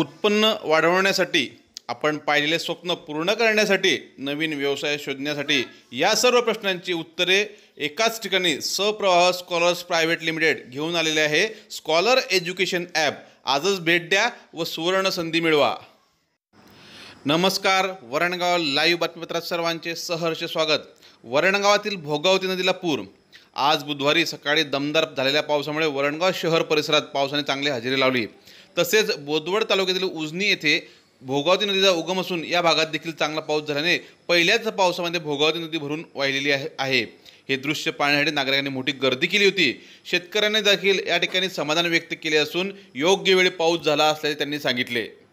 उत्पन्न वाढवण्यासाठी आपण पाहिलेले स्वप्न पूर्ण करण्यासाठी नवीन व्यवसाय शोधण्यासाठी या सर्व प्रश्नांची उत्तरे एकाच ठिकाणी सप्रवाह स्कॉलर्स प्रायव्हेट लिमिटेड घेऊन आलेले आहे स्कॉलर एज्युकेशन ॲप आजच भेट द्या व सुवर्ण संधी मिळवा नमस्कार वरणगाव लाईव्ह बातमीपत्रात सर्वांचे सहर्ष स्वागत वरणगावातील भोगावती नदीला पूर आज बुधवारी सकाळी दमदार झालेल्या पावसामुळे वरणगाव शहर परिसरात पावसाने चांगली हजेरी लावली तसेच बोदवड तालुक्यातील उजनी येथे भोगावती नदीचा उगम असून या भागात देखील चांगला पाऊस झाल्याने पहिल्याच पावसामध्ये भोगावती नदी भरून वाहिलेली आहे हे दृश्य पाहण्यासाठी नागरिकांनी मोठी गर्दी केली होती शेतकऱ्यांनी देखील या ठिकाणी समाधान व्यक्त केले असून योग्य वेळी पाऊस झाला असल्याचे त्यांनी सांगितले